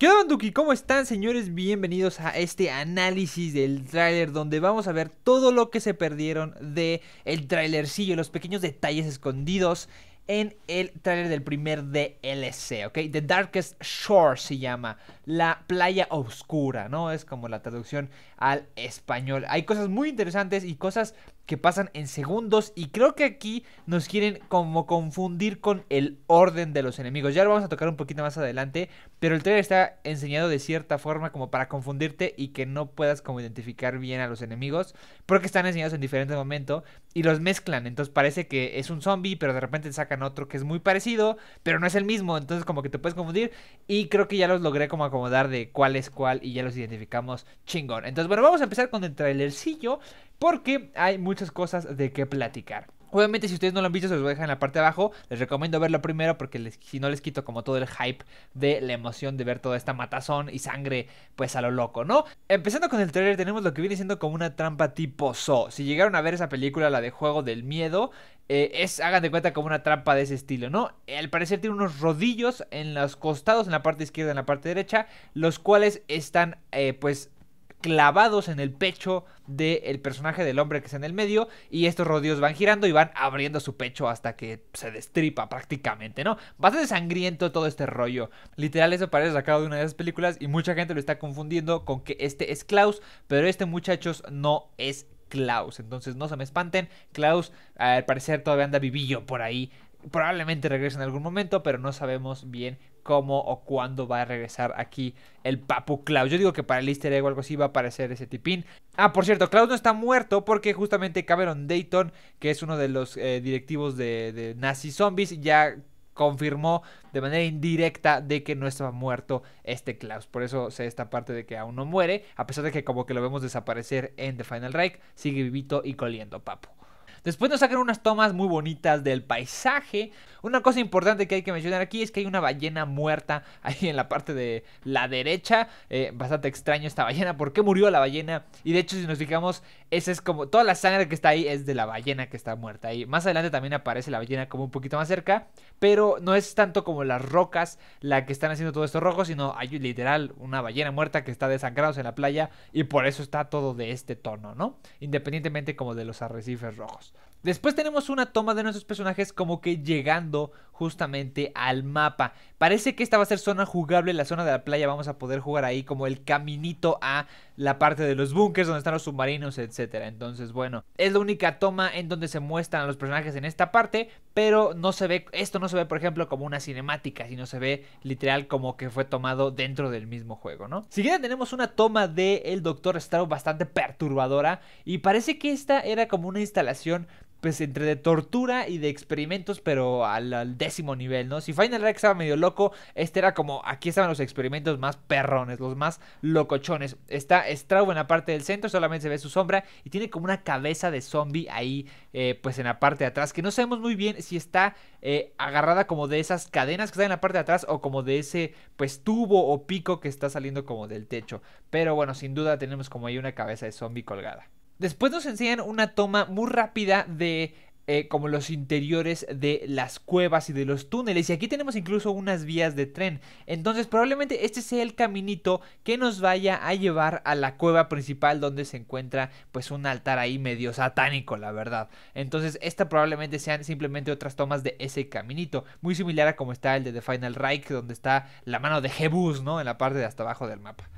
¿Qué onda, Duki? ¿Cómo están, señores? Bienvenidos a este análisis del tráiler donde vamos a ver todo lo que se perdieron de el tráilercillo, los pequeños detalles escondidos en el tráiler del primer DLC, ¿ok? The Darkest Shore se llama, la playa oscura, ¿no? Es como la traducción al español. Hay cosas muy interesantes y cosas que pasan en segundos y creo que aquí nos quieren como confundir con el orden de los enemigos. Ya lo vamos a tocar un poquito más adelante, pero el trailer está enseñado de cierta forma como para confundirte y que no puedas como identificar bien a los enemigos, porque están enseñados en diferentes momentos y los mezclan, entonces parece que es un zombie, pero de repente sacan otro que es muy parecido, pero no es el mismo, entonces como que te puedes confundir y creo que ya los logré como acomodar de cuál es cuál y ya los identificamos chingón. Entonces bueno, vamos a empezar con el trailercillo porque hay muchas cosas de que platicar. Obviamente si ustedes no lo han visto se los voy a dejar en la parte de abajo, les recomiendo verlo primero porque si no les quito como todo el hype de la emoción de ver toda esta matazón y sangre pues a lo loco, ¿no? Empezando con el trailer tenemos lo que viene siendo como una trampa tipo So. Si llegaron a ver esa película, la de Juego del Miedo, eh, es, hagan de cuenta, como una trampa de ese estilo, ¿no? Al parecer tiene unos rodillos en los costados, en la parte izquierda, y en la parte derecha, los cuales están eh, pues clavados en el pecho del personaje del hombre que está en el medio y estos rodillos van girando y van abriendo su pecho hasta que se destripa prácticamente, ¿no? Bastante sangriento todo este rollo. Literal eso parece sacado de una de esas películas y mucha gente lo está confundiendo con que este es Klaus, pero este muchachos no es Klaus. Entonces no se me espanten, Klaus al parecer todavía anda vivillo por ahí. Probablemente regrese en algún momento, pero no sabemos bien cómo o cuándo va a regresar aquí el Papu Klaus. Yo digo que para el easter egg o algo así va a aparecer ese tipín. Ah, por cierto, Klaus no está muerto porque justamente Cameron Dayton, que es uno de los eh, directivos de, Nazi Zombies, ya confirmó de manera indirecta de que no estaba muerto este Klaus. Por eso sé esta parte de que aún no muere, a pesar de que como que lo vemos desaparecer en The Final Reich, sigue vivito y coliendo papo. Después nos sacan unas tomas muy bonitas del paisaje. Una cosa importante que hay que mencionar aquí es que hay una ballena muerta ahí en la parte de la derecha. Eh, bastante extraño esta ballena. ¿Por qué murió la ballena? Y de hecho, si nos fijamos esa es como. Toda la sangre que está ahí es de la ballena que está muerta Y Más adelante también aparece la ballena como un poquito más cerca. Pero no es tanto como las rocas la que están haciendo todo esto rojo, sino hay literal una ballena muerta que está desangrados en la playa. Y por eso está todo de este tono, ¿no? Independientemente como de los arrecifes rojos. Después tenemos una toma de nuestros personajes como que llegando justamente al mapa. Parece que esta va a ser zona jugable, la zona de la playa. Vamos a poder jugar ahí como el caminito a la parte de los bunkers donde están los submarinos, etc. Entonces, bueno, es la única toma en donde se muestran los personajes en esta parte. Pero no se ve, esto no se ve, por ejemplo, como una cinemática, sino se ve literal como que fue tomado dentro del mismo juego, ¿no? Siguiente tenemos una toma del el Doctor Straw bastante perturbadora. Y parece que esta era como una instalación pues entre de tortura y de experimentos, pero al, décimo nivel, ¿no? Si Final Rex estaba medio loco, este era como, aquí estaban los experimentos más perrones, los más locochones. Está Straub en la parte del centro, solamente se ve su sombra y tiene como una cabeza de zombie ahí, eh, pues en la parte de atrás, que no sabemos muy bien si está eh, agarrada como de esas cadenas que están en la parte de atrás o como de ese, pues, tubo o pico que está saliendo como del techo. Pero bueno, sin duda tenemos como ahí una cabeza de zombie colgada. Después nos enseñan una toma muy rápida de eh, como los interiores de las cuevas y de los túneles. Y aquí tenemos incluso unas vías de tren. Entonces probablemente este sea el caminito que nos vaya a llevar a la cueva principal donde se encuentra pues un altar ahí medio satánico, la verdad. Entonces esta probablemente sean simplemente otras tomas de ese caminito. Muy similar a como está el de The Final Reich, donde está la mano de Jebus, ¿no? En la parte de hasta abajo del mapa.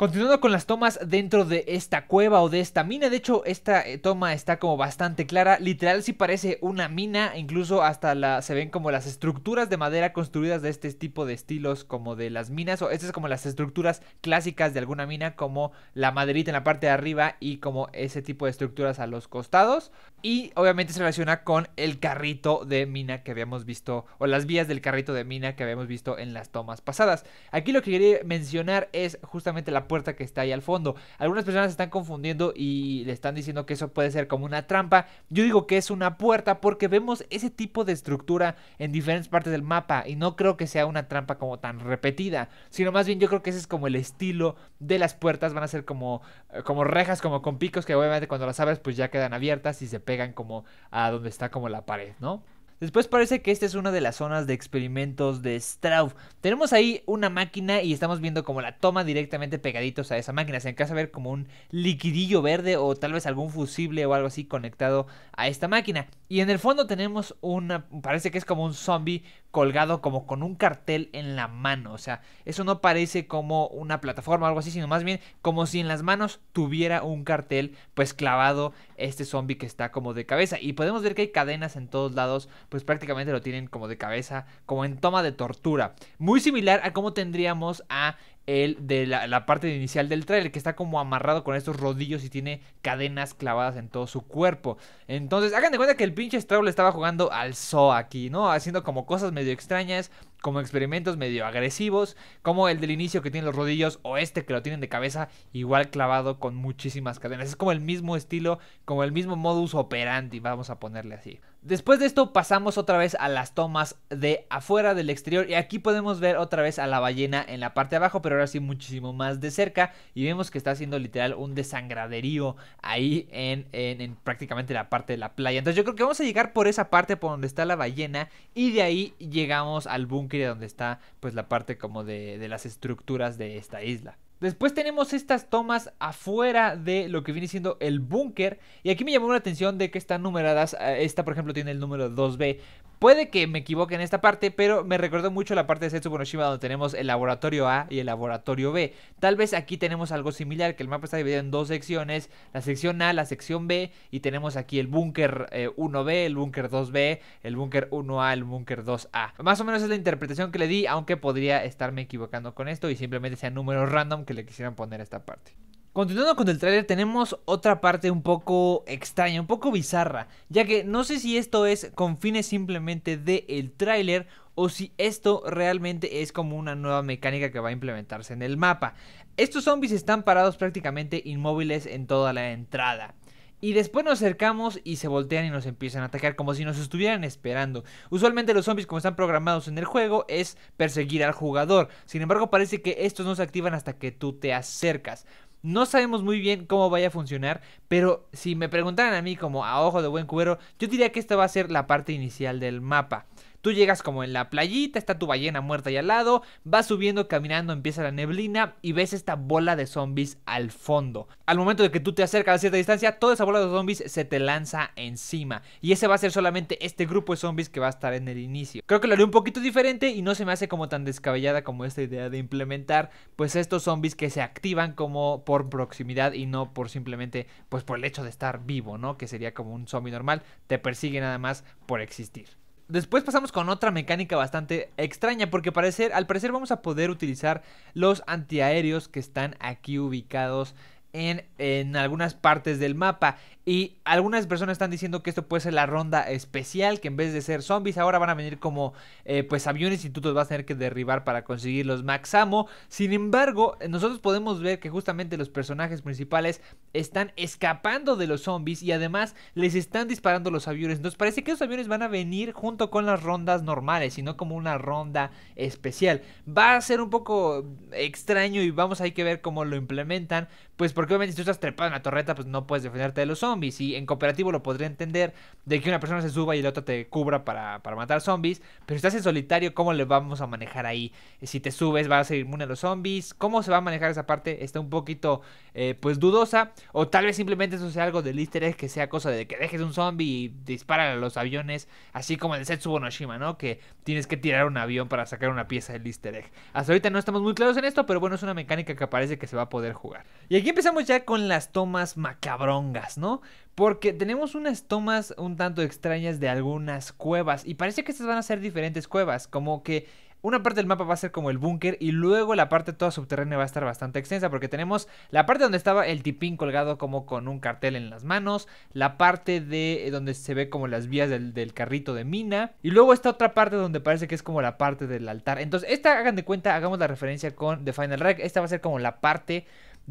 Continuando con las tomas dentro de esta cueva o de esta mina, de hecho esta eh, toma está como bastante clara, literal si parece una mina, incluso hasta se ven como las estructuras de madera construidas de este tipo de estilos como de las minas, o estas es como las estructuras clásicas de alguna mina, como la maderita en la parte de arriba y como ese tipo de estructuras a los costados, y obviamente se relaciona con el carrito de mina que habíamos visto, o las vías del carrito de mina que habíamos visto en las tomas pasadas. Aquí lo que quería mencionar es justamente la puerta que está ahí al fondo. Algunas personas se están confundiendo y le están diciendo que eso puede ser como una trampa. Yo digo que es una puerta porque vemos ese tipo de estructura en diferentes partes del mapa y no creo que sea una trampa como tan repetida, sino más bien yo creo que ese es como el estilo de las puertas, van a ser como, eh, como rejas, como con picos que obviamente cuando las abres pues ya quedan abiertas y se pegan como a donde está como la pared, ¿no? Después parece que esta es una de las zonas de experimentos de Straub. Tenemos ahí una máquina y estamos viendo como la toma directamente pegaditos a esa máquina. Se alcanza a ver como un liquidillo verde o tal vez algún fusible o algo así conectado a esta máquina. Y en el fondo tenemos una, parece que es como un zombie colgado como con un cartel en la mano. O sea, eso no parece como una plataforma o algo así, sino más bien como si en las manos tuviera un cartel pues clavado este zombie que está como de cabeza. Y podemos ver que hay cadenas en todos lados, pues prácticamente lo tienen como de cabeza, como en toma de tortura. Muy similar a cómo tendríamos a el de la, parte inicial del trailer, que está como amarrado con estos rodillos y tiene cadenas clavadas en todo su cuerpo. Entonces, hagan de cuenta que el pinche Straub le estaba jugando al zoo aquí, ¿no? Haciendo como cosas medio extrañas, como experimentos medio agresivos, como el del inicio que tiene los rodillos o este que lo tienen de cabeza igual clavado con muchísimas cadenas. Es como el mismo estilo, como el mismo modus operandi, vamos a ponerle así. Después de esto pasamos otra vez a las tomas de afuera del exterior y aquí podemos ver otra vez a la ballena en la parte de abajo, pero ahora sí muchísimo más de cerca y vemos que está haciendo literal un desangraderío ahí en, prácticamente la parte de la playa. Entonces yo creo que vamos a llegar por esa parte por donde está la ballena y de ahí llegamos al búnker donde está pues la parte como de las estructuras de esta isla. Después tenemos estas tomas afuera de lo que viene siendo el búnker. Y aquí me llamó la atención de que están numeradas. Eh, esta, por ejemplo, tiene el número 2B. Puede que me equivoque en esta parte, pero me recordó mucho la parte de Setsu donde tenemos el laboratorio A y el laboratorio B. Tal vez aquí tenemos algo similar, que el mapa está dividido en dos secciones, la sección A, la sección B, y tenemos aquí el búnker 1B, eh, el búnker 2B, el búnker 1A, el búnker 2A. Más o menos es la interpretación que le di, aunque podría estarme equivocando con esto y simplemente sean números random que le quisieran poner esta parte. Continuando con el tráiler tenemos otra parte un poco extraña, un poco bizarra, ya que no sé si esto es con fines simplemente del el tráiler o si esto realmente es como una nueva mecánica que va a implementarse en el mapa. Estos zombies están parados prácticamente inmóviles en toda la entrada. Y después nos acercamos y se voltean y nos empiezan a atacar como si nos estuvieran esperando. Usualmente los zombies como están programados en el juego es perseguir al jugador. Sin embargo parece que estos no se activan hasta que tú te acercas. No sabemos muy bien cómo vaya a funcionar, pero si me preguntaran a mí como a ojo de buen cuero yo diría que esta va a ser la parte inicial del mapa. Tú llegas como en la playita, está tu ballena muerta ahí al lado, vas subiendo, caminando, empieza la neblina y ves esta bola de zombies al fondo. Al momento de que tú te acercas a cierta distancia, toda esa bola de zombies se te lanza encima. Y ese va a ser solamente este grupo de zombies que va a estar en el inicio. Creo que lo haré un poquito diferente y no se me hace como tan descabellada como esta idea de implementar pues estos zombies que se activan como por proximidad y no por simplemente pues por el hecho de estar vivo, ¿no? Que sería como un zombie normal, te persigue nada más por existir. Después pasamos con otra mecánica bastante extraña, porque parecer, al parecer vamos a poder utilizar los antiaéreos que están aquí ubicados en, en, algunas partes del mapa. Y algunas personas están diciendo que esto puede ser la ronda especial, que en vez de ser zombies, ahora van a venir como eh, pues aviones y tú te vas a tener que derribar para conseguir los Maxamo. Sin embargo, nosotros podemos ver que justamente los personajes principales están escapando de los zombies y además les están disparando los aviones. Entonces parece que los aviones van a venir junto con las rondas normales, y no como una ronda especial. Va a ser un poco extraño y vamos a hay que ver cómo lo implementan. Pues porque obviamente si tú estás trepado en la torreta, pues no puedes defenderte de los zombies. Y en cooperativo lo podría entender de que una persona se suba y la otra te cubra para, matar zombies. Pero si estás en solitario, ¿cómo le vamos a manejar ahí? Si te subes, vas a ser inmune a los zombies. ¿Cómo se va a manejar esa parte? Está un poquito, eh, pues, dudosa. O tal vez simplemente eso sea algo del easter egg, que sea cosa de que dejes un zombie y dispara a los aviones. Así como el Setsubo no ¿no? Que tienes que tirar un avión para sacar una pieza del easter egg. Hasta ahorita no estamos muy claros en esto, pero bueno, es una mecánica que parece que se va a poder jugar. Y aquí empezamos ya con las tomas macabrongas, ¿no? porque tenemos unas tomas un tanto extrañas de algunas cuevas y parece que estas van a ser diferentes cuevas, como que una parte del mapa va a ser como el búnker y luego la parte toda subterránea va a estar bastante extensa porque tenemos la parte donde estaba el tipín colgado como con un cartel en las manos, la parte de eh, donde se ve como las vías del, carrito de mina y luego esta otra parte donde parece que es como la parte del altar. Entonces esta hagan de cuenta, hagamos la referencia con The Final Rec, esta va a ser como la parte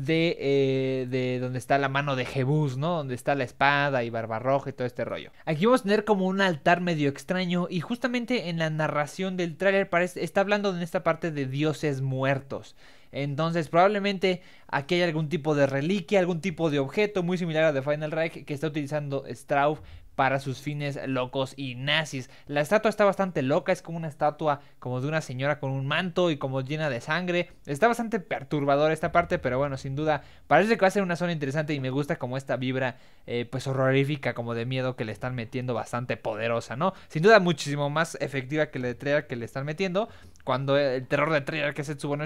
eh, de, donde está la mano de Jebus ¿no? Donde está la espada y Barbarroja y todo este rollo. Aquí vamos a tener como un altar medio extraño y justamente en la narración del tráiler está hablando en esta parte de dioses muertos. Entonces probablemente aquí hay algún tipo de reliquia, algún tipo de objeto muy similar a The Final Reich que está utilizando Straub para sus fines locos y nazis. La estatua está bastante loca, es como una estatua como de una señora con un manto y como llena de sangre. Está bastante perturbadora esta parte, pero bueno, sin duda parece que va a ser una zona interesante y me gusta como esta vibra eh, pues horrorífica, como de miedo que le están metiendo bastante poderosa, ¿no? Sin duda muchísimo más efectiva que la de Treyarch que le están metiendo. Cuando el terror de que es Etsubo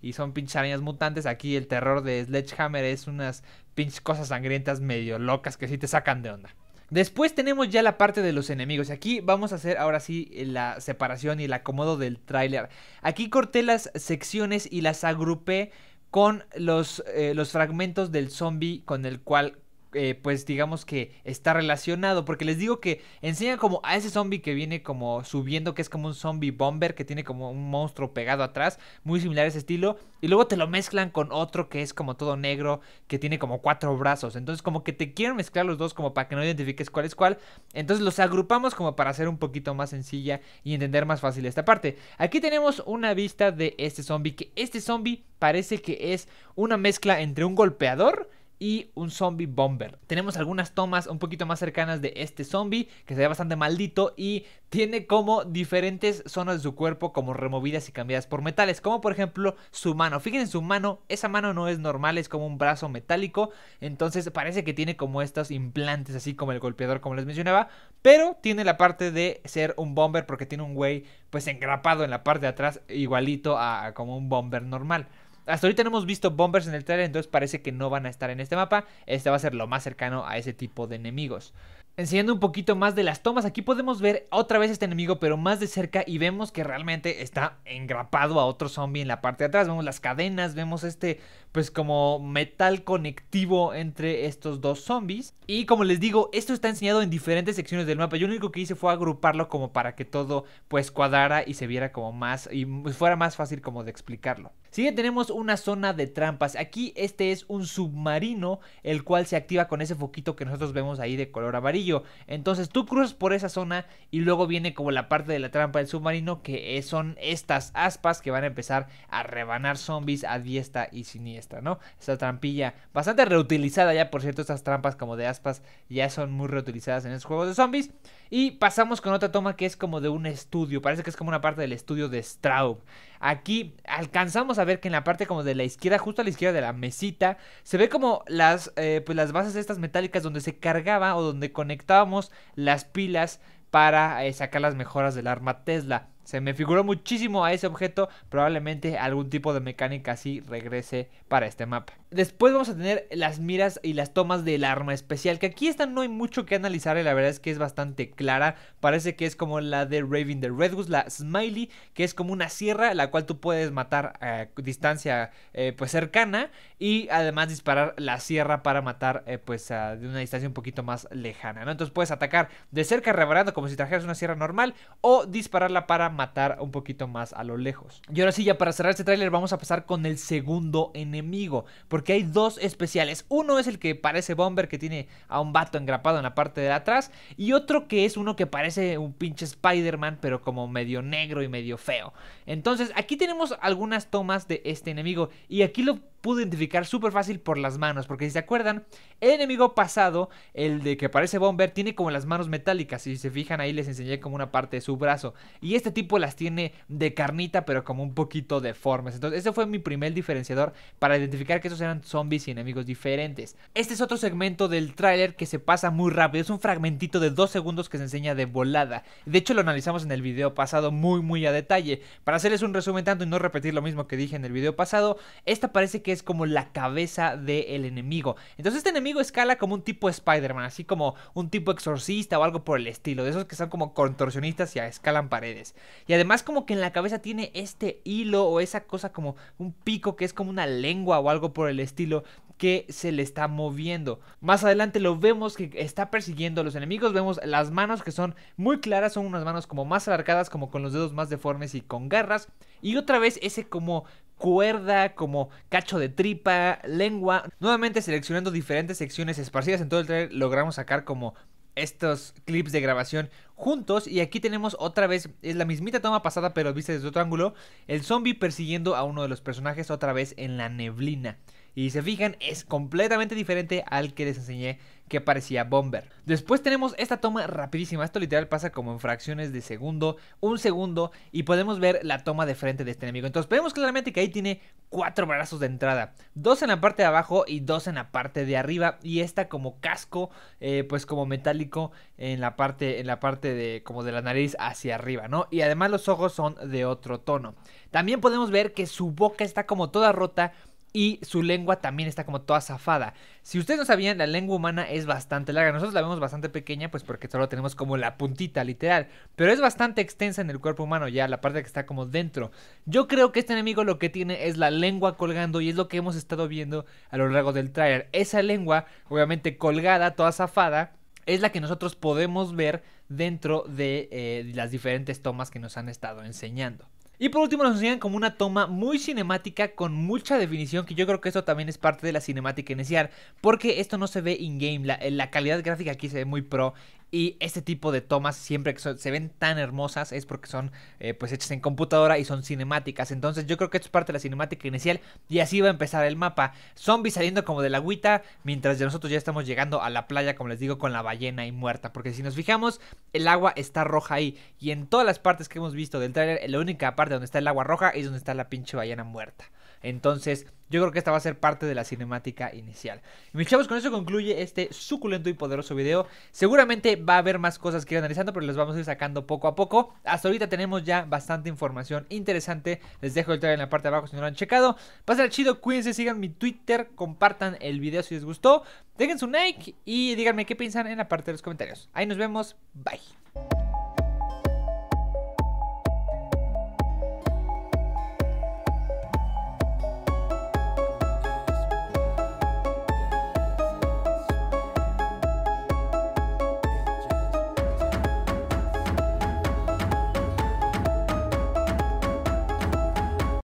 y son pinches arañas mutantes, aquí el terror de Sledgehammer es unas pinches cosas sangrientas medio locas que sí te sacan de onda. Después tenemos ya la parte de los enemigos. Aquí vamos a hacer ahora sí eh, la separación y el acomodo del tráiler. Aquí corté las secciones y las agrupé con los, eh, los fragmentos del zombie con el cual eh, pues digamos que está relacionado. Porque les digo que enseñan como a ese zombie que viene como subiendo, que es como un zombie bomber, que tiene como un monstruo pegado atrás, muy similar a ese estilo. Y luego te lo mezclan con otro que es como todo negro, que tiene como cuatro brazos. Entonces como que te quieren mezclar los dos como para que no identifiques cuál es cuál. Entonces los agrupamos como para hacer un poquito más sencilla y entender más fácil esta parte. Aquí tenemos una vista de este zombie, que este zombie parece que es una mezcla entre un golpeador y un zombie bomber. Tenemos algunas tomas un poquito más cercanas de este zombie que se ve bastante maldito y tiene como diferentes zonas de su cuerpo como removidas y cambiadas por metales, como por ejemplo su mano. Fíjense su mano, esa mano no es normal, es como un brazo metálico, entonces parece que tiene como estos implantes así como el golpeador como les mencionaba, pero tiene la parte de ser un bomber porque tiene un güey pues engrapado en la parte de atrás igualito a, a como un bomber normal. Hasta ahorita no hemos visto bombers en el trailer, entonces parece que no van a estar en este mapa. Este va a ser lo más cercano a ese tipo de enemigos. Enseñando un poquito más de las tomas, aquí podemos ver otra vez este enemigo, pero más de cerca y vemos que realmente está engrapado a otro zombie en la parte de atrás. Vemos las cadenas, vemos este pues como metal conectivo entre estos dos zombies. Y como les digo, esto está enseñado en diferentes secciones del mapa. Yo lo único que hice fue agruparlo como para que todo pues cuadrara y se viera como más y fuera más fácil como de explicarlo. Sigue tenemos una zona de trampas. Aquí este es un submarino, el cual se activa con ese foquito que nosotros vemos ahí de color amarillo. Entonces tú cruzas por esa zona y luego viene como la parte de la trampa del submarino, que son estas aspas que van a empezar a rebanar zombies a diestra y siniestra, ¿no? Esta trampilla bastante reutilizada ya, por cierto, estas trampas como de aspas ya son muy reutilizadas en esos juegos de zombies. Y pasamos con otra toma que es como de un estudio, parece que es como una parte del estudio de Straub. Aquí alcanzamos a ver que en la parte como de la izquierda, justo a la izquierda de la mesita, se ve como las, eh, pues las bases estas metálicas donde se cargaba o donde conectábamos las pilas para eh, sacar las mejoras del arma Tesla. Se me figuró muchísimo a ese objeto. Probablemente algún tipo de mecánica así regrese para este mapa. Después vamos a tener las miras y las tomas del arma especial. Que aquí esta no hay mucho que analizar. Y la verdad es que es bastante clara. Parece que es como la de Raven the Red La Smiley. Que es como una sierra. La cual tú puedes matar a distancia eh, pues cercana. Y además disparar la sierra para matar eh, pues de una distancia un poquito más lejana. Entonces puedes atacar de cerca Rebarando como si trajeras una sierra normal. O dispararla para matar un poquito más a lo lejos. Y ahora sí, ya para cerrar este tráiler vamos a pasar con el segundo enemigo, porque hay dos especiales. Uno es el que parece Bomber, que tiene a un vato engrapado en la parte de atrás, y otro que es uno que parece un pinche Spider-Man, pero como medio negro y medio feo. Entonces, aquí tenemos algunas tomas de este enemigo, y aquí lo pude identificar súper fácil por las manos, porque si se acuerdan, el enemigo pasado, el de que parece Bomber, tiene como las manos metálicas, si se fijan ahí les enseñé como una parte de su brazo, y este tipo las tiene de carnita, pero como un poquito deformes, entonces ese fue mi primer diferenciador para identificar que esos eran zombies y enemigos diferentes. Este es otro segmento del tráiler que se pasa muy rápido, es un fragmentito de dos segundos que se enseña de volada, de hecho lo analizamos en el video pasado muy muy a detalle, para hacerles un resumen tanto y no repetir lo mismo que dije en el video pasado, esta parece que es es como la cabeza del enemigo. Entonces este enemigo escala como un tipo Spider-Man, así como un tipo exorcista o algo por el estilo, de esos que son como contorsionistas y escalan paredes. Y además como que en la cabeza tiene este hilo o esa cosa como un pico que es como una lengua o algo por el estilo que se le está moviendo. Más adelante lo vemos que está persiguiendo a los enemigos. Vemos las manos que son muy claras, son unas manos como más alargadas, como con los dedos más deformes y con garras. Y otra vez ese como cuerda, como cacho de tripa, lengua. Nuevamente seleccionando diferentes secciones esparcidas en todo el trailer logramos sacar como estos clips de grabación juntos. Y aquí tenemos otra vez, es la mismita toma pasada, pero vista desde otro ángulo, el zombie persiguiendo a uno de los personajes otra vez en la neblina. Y si se fijan, es completamente diferente al que les enseñé que parecía Bomber. Después tenemos esta toma rapidísima, esto literal pasa como en fracciones de segundo, un segundo, y podemos ver la toma de frente de este enemigo. Entonces vemos claramente que ahí tiene cuatro brazos de entrada, dos en la parte de abajo y dos en la parte de arriba, y está como casco, eh, pues como metálico en la parte, en la parte de, como de la nariz hacia arriba, ¿no? Y además los ojos son de otro tono. También podemos ver que su boca está como toda rota y su lengua también está como toda zafada. Si ustedes no sabían, la lengua humana es bastante larga. Nosotros la vemos bastante pequeña, pues porque solo tenemos como la puntita, literal. Pero es bastante extensa en el cuerpo humano, ya la parte que está como dentro. Yo creo que este enemigo lo que tiene es la lengua colgando y es lo que hemos estado viendo a lo largo del trailer. Esa lengua, obviamente colgada, toda zafada, es la que nosotros podemos ver dentro de eh, las diferentes tomas que nos han estado enseñando. Y por último nos enseñan como una toma muy cinemática con mucha definición, que yo creo que esto también es parte de la cinemática inicial, porque esto no se ve in-game, la, la, calidad gráfica aquí se ve muy pro y este tipo de tomas siempre que se ven tan hermosas es porque son eh, pues hechas en computadora y son cinemáticas. Entonces yo creo que esto es parte de la cinemática inicial y así va a empezar el mapa. Zombies saliendo como de la agüita mientras nosotros ya estamos llegando a la playa, como les digo, con la ballena y muerta. Porque si nos fijamos, el agua está roja ahí. Y en todas las partes que hemos visto del trailer la única parte donde está el agua roja es donde está la pinche ballena muerta. Entonces, yo creo que esta va a ser parte de la cinemática inicial. Y mis chavos, con eso concluye este suculento y poderoso video. Seguramente va a haber más cosas que ir analizando, pero las vamos a ir sacando poco a poco. Hasta ahorita tenemos ya bastante información interesante. Les dejo el trailer en la parte de abajo si no lo han checado. Pásenla chido, cuídense, sigan mi Twitter, compartan el video si les gustó. Dejen su like y díganme qué piensan en la parte de los comentarios. Ahí nos vemos, bye.